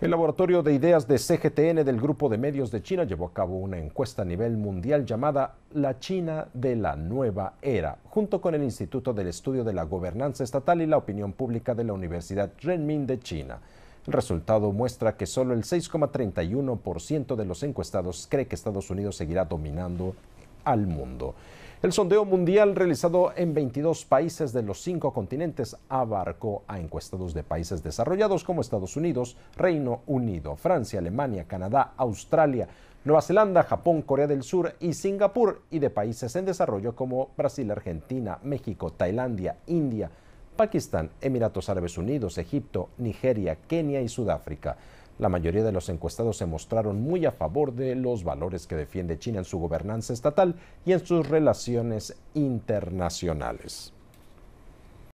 El laboratorio de ideas de CGTN del Grupo de Medios de China llevó a cabo una encuesta a nivel mundial llamada La China de la Nueva Era, junto con el Instituto del Estudio de la Gobernanza Estatal y la Opinión Pública de la Universidad Renmin de China. El resultado muestra que solo el 6,31% de los encuestados cree que Estados Unidos seguirá dominando al mundo. El sondeo mundial realizado en 22 países de los cinco continentes abarcó a encuestados de países desarrollados como Estados Unidos, Reino Unido, Francia, Alemania, Canadá, Australia, Nueva Zelanda, Japón, Corea del Sur y Singapur, y de países en desarrollo como Brasil, Argentina, México, Tailandia, India, Pakistán, Emiratos Árabes Unidos, Egipto, Nigeria, Kenia y Sudáfrica. La mayoría de los encuestados se mostraron muy a favor de los valores que defiende China en su gobernanza estatal y en sus relaciones internacionales.